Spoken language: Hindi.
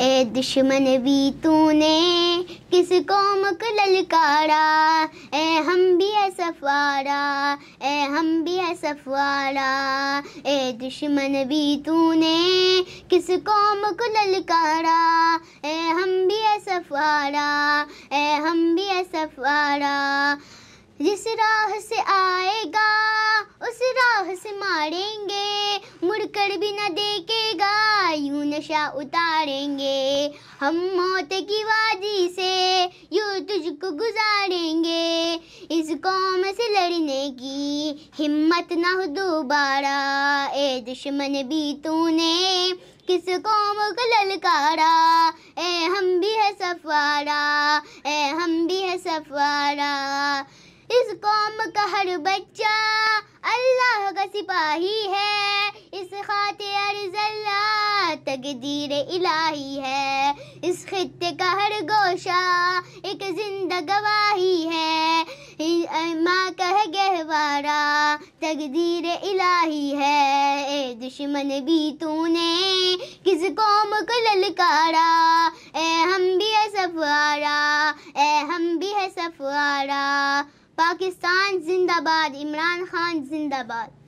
ए दुश्मन भी तूने को मुख ललकारा ए हम भी है सफारा ए हम भी है सफारा ए दुश्मन भी तूने को मुख ललकारा ए हम भी है सफारा ए हम भी है सफारा जिस राह से आएगा उस राह से मारेंगे मुड़कर भी ना देखे नशा उतारेंगे हम मौत की वादी से यू तुझको गुजारेंगे इस कौम से लड़ने की हिम्मत ना हो दोबारा ए दुश्मन भी तूने किस कौम को ललकारा ए हम भी है सफारा ए हम भी है सफारा इस कौम का हर बच्चा अल्लाह का सिपाही है तकदीर इलाही है इस खत्ते का हर गोशा एक जिंदा गवाही है माँ कह गहवारा तकदीर इलाही है ए दुश्मन भी तूने किस कौम को ललकारा ए हम भी है सफारा ए हम भी है सफारा पाकिस्तान जिंदाबाद इमरान खान जिंदाबाद